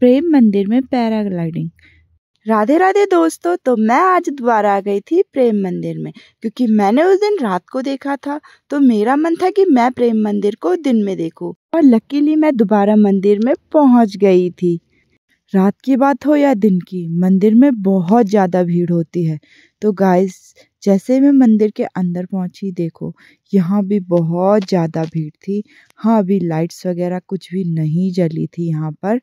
प्रेम मंदिर में पैराग्लाइडिंग राधे राधे दोस्तों तो मैं आज दोबारा आ गई थी प्रेम मंदिर में क्योंकि मैंने उस दिन रात को देखा था तो मेरा मन था कि मैं प्रेम मंदिर को दिन में देखूं और लकीली मैं दोबारा मंदिर में पहुंच गई थी रात की बात हो या दिन की मंदिर में बहुत ज़्यादा भीड़ होती है तो गाइस जैसे मैं मंदिर के अंदर पहुंची देखो यहाँ भी बहुत ज़्यादा भीड़ थी हाँ अभी लाइट्स वगैरह कुछ भी नहीं जली थी यहाँ पर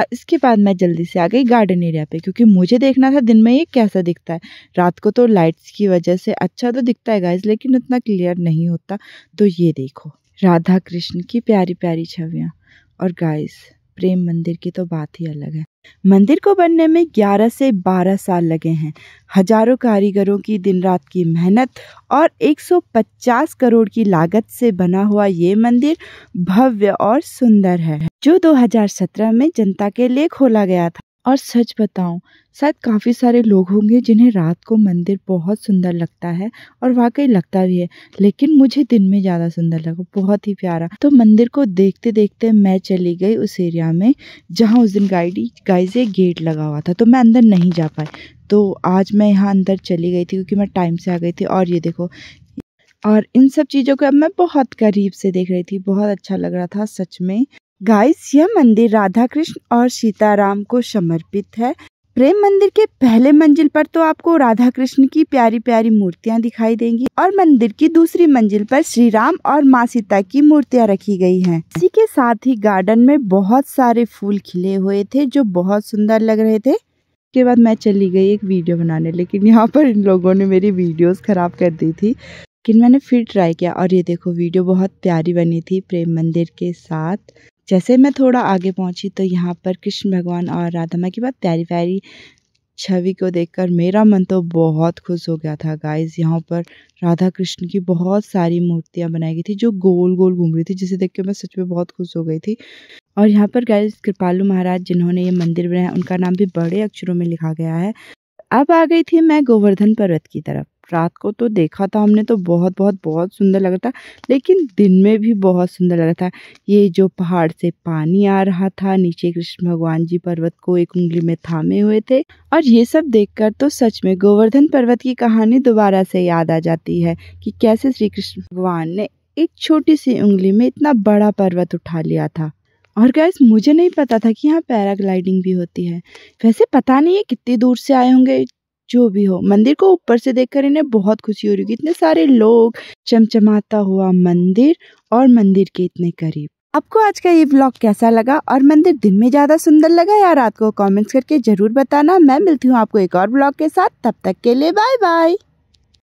और इसके बाद मैं जल्दी से आ गई गार्डन एरिया पे क्योंकि मुझे देखना था दिन में ये कैसा दिखता है रात को तो लाइट्स की वजह से अच्छा तो दिखता है गाइज लेकिन उतना क्लियर नहीं होता तो ये देखो राधा कृष्ण की प्यारी प्यारी छवियाँ और गाइस प्रेम मंदिर की तो बात ही अलग है मंदिर को बनने में 11 से 12 साल लगे हैं हजारों कारीगरों की दिन रात की मेहनत और 150 करोड़ की लागत से बना हुआ ये मंदिर भव्य और सुंदर है जो 2017 में जनता के लिए खोला गया था और सच बताऊं शायद काफ़ी सारे लोग होंगे जिन्हें रात को मंदिर बहुत सुंदर लगता है और वाकई लगता भी है लेकिन मुझे दिन में ज़्यादा सुंदर लगा बहुत ही प्यारा तो मंदिर को देखते देखते मैं चली गई उस एरिया में जहाँ उस दिन गाइडी गाइज एक गेट लगा हुआ था तो मैं अंदर नहीं जा पाई तो आज मैं यहाँ अंदर चली गई थी क्योंकि मैं टाइम से आ गई थी और ये देखो और इन सब चीज़ों को अब मैं बहुत करीब से देख रही थी बहुत अच्छा लग रहा था सच में गाइस यह मंदिर राधा कृष्ण और सीताराम को समर्पित है प्रेम मंदिर के पहले मंजिल पर तो आपको राधा कृष्ण की प्यारी प्यारी मूर्तियां दिखाई देंगी और मंदिर की दूसरी मंजिल पर श्री राम और माँ सीता की मूर्तियां रखी गई हैं। इसी के साथ ही गार्डन में बहुत सारे फूल खिले हुए थे जो बहुत सुंदर लग रहे थे उसके बाद मैं चली गई एक वीडियो बनाने लेकिन यहाँ पर इन लोगों ने मेरी वीडियोज खराब कर दी थी लेकिन मैंने फिर ट्राई किया और ये देखो वीडियो बहुत प्यारी बनी थी प्रेम मंदिर के साथ जैसे मैं थोड़ा आगे पहुंची तो यहाँ पर कृष्ण भगवान और राधा माँ की बात प्यारी प्यारी छवि को देखकर मेरा मन तो बहुत खुश हो गया था गाइस यहाँ पर राधा कृष्ण की बहुत सारी मूर्तियाँ बनाई गई थी जो गोल गोल घूम रही थी जिसे देख के मैं सच में बहुत खुश हो गई थी और यहाँ पर गाइस कृपालू महाराज जिन्होंने ये मंदिर बनाया उनका नाम भी बड़े अक्षरों में लिखा गया है अब आ गई थी मैं गोवर्धन पर्वत की तरफ रात को तो देखा था हमने तो बहुत बहुत बहुत सुंदर लग रहा था लेकिन दिन में भी बहुत सुंदर लग रहा था ये जो पहाड़ से पानी आ रहा था नीचे कृष्ण भगवान जी पर्वत को एक उंगली में थामे हुए थे और ये सब देखकर तो सच में गोवर्धन पर्वत की कहानी दोबारा से याद आ जाती है कि कैसे श्री कृष्ण भगवान ने एक छोटी सी उंगली में इतना बड़ा पर्वत उठा लिया था और गैस मुझे नहीं पता था कि यहाँ पैराग्लाइडिंग भी होती है वैसे पता नहीं है कितनी दूर से आए होंगे जो भी हो मंदिर को ऊपर से देखकर इन्हें बहुत खुशी हो रही होगी इतने सारे लोग चमचमाता हुआ मंदिर और मंदिर के इतने करीब आपको आज का ये ब्लॉग कैसा लगा और मंदिर दिन में ज्यादा सुंदर लगा या रात को कमेंट्स करके जरूर बताना मैं मिलती हूँ आपको एक और ब्लॉग के साथ तब तक के लिए बाय बाय